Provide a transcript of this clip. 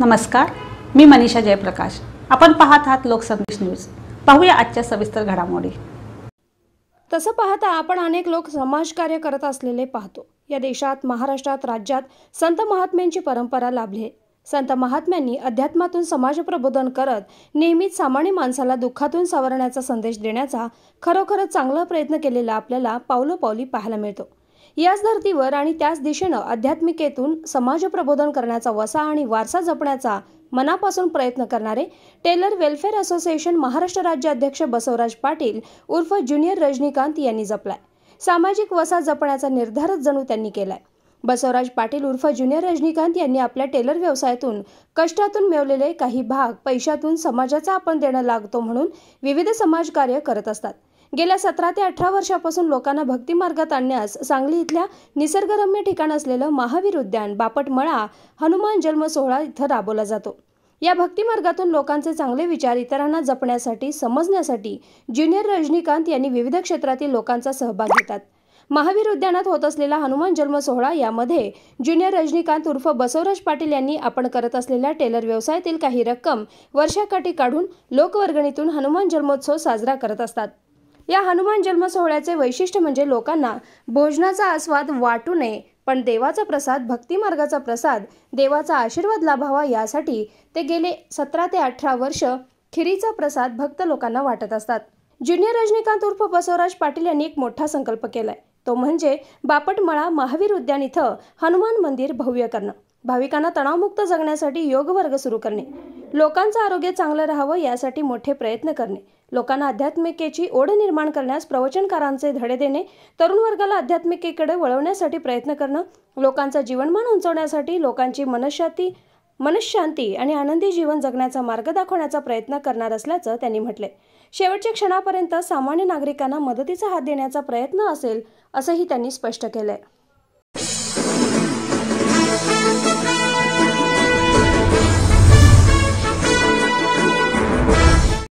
नमस्कार मी मनीषा जयप्रकाश आपण पाहत आहात लोकसंदेश न्यूज पाहूया आजच्या सविस्तर घडामोडी तसं पाहता आपण अनेक लोक समाजकार्य करत असलेले पाहतो या देशात महाराष्ट्रात राज्यात संत महात्म्यांची परंपरा लाभली आहे संत महात्म्यांनी अध्यात्मातून समाज प्रबोधन करत नेहमीच सामान्य माणसाला दुःखातून सावरण्याचा संदेश देण्याचा खरोखरच चांगला प्रयत्न केलेला आपल्याला पावलोपावली पाहायला मिळतो याच धर्तीवर आणि त्याच दिशेनं आध्यात्मिकेतून समाज प्रबोधन करण्याचा वसा आणि वारसा जपण्याचा मनापासून प्रयत्न करणारे टेलर वेलफेअर असोसिएशन महाराष्ट्र राज्य अध्यक्ष बसवराज पाटील उर्फ ज्युनियर रजनीकांत यांनी जपलाय सामाजिक वसा जपण्याचा निर्धारच जणू त्यांनी केलाय बसवराज पाटील उर्फ ज्युनियर रजनीकांत यांनी आपल्या टेलर व्यवसायातून कष्टातून मिळवलेले काही भाग पैशातून समाजाचा आपण देणं लागतो म्हणून विविध समाजकार्य करत असतात गेल्या सतरा ते अठरा वर्षापासून लोकांना भक्तिमार्गात आणण्यास सांगली इथल्या निसर्गरम्य ठिकाण असलेलं महावीर उद्यान बापट मळा हनुमान जन्म सोहळा इथं राबवला जातो या भक्तिमार्गातून लोकांचे चांगले विचार इतरांना जपण्यासाठी समजण्यासाठी ज्युनियर रजनीकांत यांनी विविध क्षेत्रातील लोकांचा सहभाग घेतात महावीर उद्यानात होत असलेला हनुमान जन्म सोहळा यामध्ये ज्युनियर रजनीकांत उर्फ बसवराज पाटील यांनी आपण करत असलेल्या टेलर व्यवसायातील काही रक्कम वर्षाकाठी काढून लोकवर्गणीतून हनुमान जन्मोत्सव साजरा करत असतात या हनुमान जन्म सोहळ्याचे वैशिष्ट्य म्हणजे लोकांना भोजनाचा आस्वाद वाटू नये पण देवाचा प्रसाद भक्तिमार्गाचा प्रसाद देवाचा आशीर्वाद लाभावा यासाठी ते गेले सतरा ते अठरा वर्ष खिरीचा प्रसाद भक्त लोकांना वाटत असतात ज्युनियर रजनीकांत उर्फ बसवराज पाटील यांनी एक मोठा संकल्प केलाय तो म्हणजे बापटमळा महावीर उद्यान इथं हनुमान मंदिर भव्य करणं भाविकांना तणावमुक्त जगण्यासाठी योग वर्ग सुरू करणे लोकांचं आरोग्य चांगलं राहावं यासाठी मोठे प्रयत्न करणे लोकांना आध्यात्मिकेची ओढ निर्माण करण्यास प्रवचनकारांचे धडे देणे तरुण वर्गाला आध्यात्मिकेकडे वळवण्यासाठी प्रयत्न करणं लोकांचा जीवनमान उंचवण्यासाठी लोकांची मनशाती मनशांती आणि आनंदी जीवन जगण्याचा मार्ग दाखवण्याचा प्रयत्न करणार असल्याचं त्यांनी म्हटले शेवटच्या क्षणापर्यंत सामान्य नागरिकांना मदतीचा हात देण्याचा प्रयत्न असेल असंही त्यांनी स्पष्ट केलं